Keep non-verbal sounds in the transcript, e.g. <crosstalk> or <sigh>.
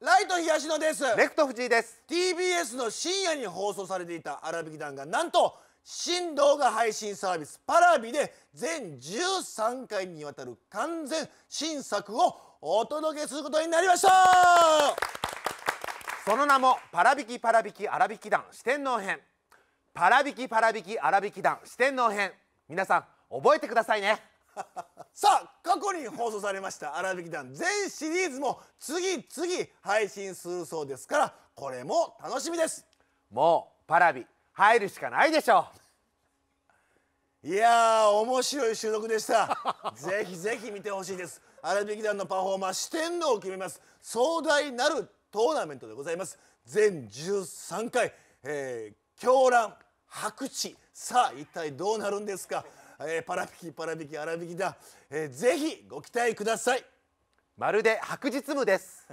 ライト東野ですレフト藤井です TBS の深夜に放送されていた「荒引き団」がなんと新動画配信サービスパラビで全13回にわたる完全新作をお届けすることになりましたその名も「パラ引きパラ引き荒引き団四天王編」「パラ引きパラ引き荒引き団四天王編」皆さん覚えてくださいね <laughs> さあ過去に放送されました「荒引き団」全シリーズも次々配信するそうですからこれも楽しみですもうパラビ入るしかないでしょいや面白い収録でした <laughs> ぜひぜひ見てほしいです荒引き団のパフォーマー四天王を決めます壮大なるトーナメントでございます全13回、えー、狂乱白痴さあ一体どうなるんですか、えー、パラピきパラキき荒引きだ、えー、ぜひご期待くださいまるで白日夢です